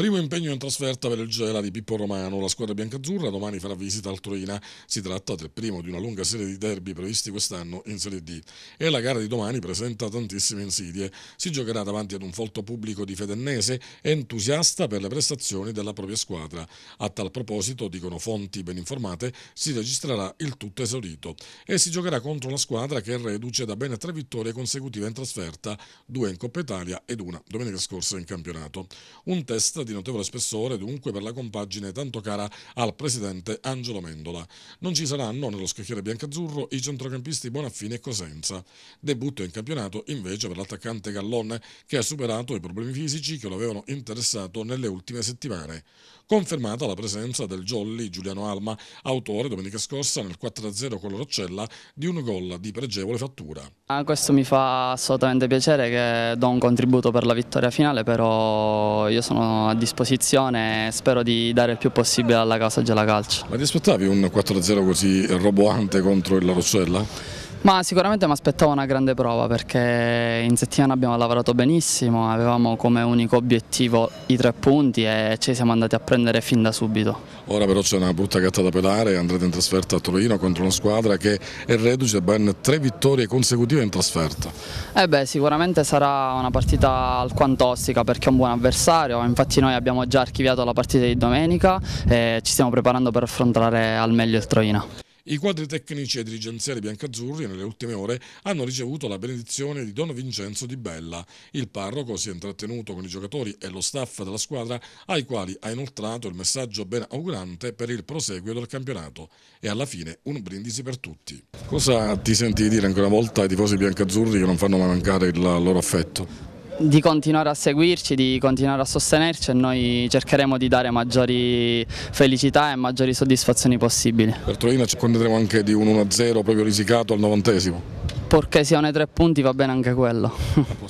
Primo impegno in trasferta per il Gela di Pippo Romano. La squadra biancazzurra domani farà visita al Troina. Si tratta del primo di una lunga serie di derby previsti quest'anno in Serie D. E la gara di domani presenta tantissime insidie. Si giocherà davanti ad un folto pubblico di fedennese entusiasta per le prestazioni della propria squadra. A tal proposito, dicono fonti ben informate, si registrerà il tutto esaurito. E si giocherà contro una squadra che reduce da bene tre vittorie consecutive in trasferta, due in Coppa Italia ed una domenica scorsa in campionato. Un test di notevole spessore, dunque per la compagine tanto cara al presidente Angelo Mendola. Non ci saranno nello scacchiere biancazzurro i centrocampisti Bonaffini e Cosenza. Debutto in campionato invece per l'attaccante Gallone che ha superato i problemi fisici che lo avevano interessato nelle ultime settimane confermata la presenza del jolly Giuliano Alma, autore domenica scorsa nel 4-0 con la Roccella di un gol di pregevole fattura. Ah, questo mi fa assolutamente piacere che do un contributo per la vittoria finale, però io sono a disposizione e spero di dare il più possibile alla casa Gela Calcio. Ma ti aspettavi un 4-0 così roboante contro il Roccella? Ma sicuramente mi aspettavo una grande prova perché in settimana abbiamo lavorato benissimo, avevamo come unico obiettivo i tre punti e ci siamo andati a prendere fin da subito. Ora però c'è una brutta gatta da pelare, andrete in trasferta a Torino contro una squadra che è reduce ben tre vittorie consecutive in trasferta. Eh beh, sicuramente sarà una partita alquanto ostica perché è un buon avversario, infatti noi abbiamo già archiviato la partita di domenica e ci stiamo preparando per affrontare al meglio il Troina. I quadri tecnici e dirigenziali biancazzurri nelle ultime ore hanno ricevuto la benedizione di Don Vincenzo Di Bella. Il parroco si è intrattenuto con i giocatori e lo staff della squadra ai quali ha inoltrato il messaggio ben augurante per il proseguo del campionato e alla fine un brindisi per tutti. Cosa ti senti dire ancora una volta ai tifosi biancazzurri che non fanno mai mancare il loro affetto? di continuare a seguirci, di continuare a sostenerci e noi cercheremo di dare maggiori felicità e maggiori soddisfazioni possibili. Per Torino ci contenteremo anche di un 1-0 proprio risicato al novantesimo. Purché siano i tre punti va bene anche quello.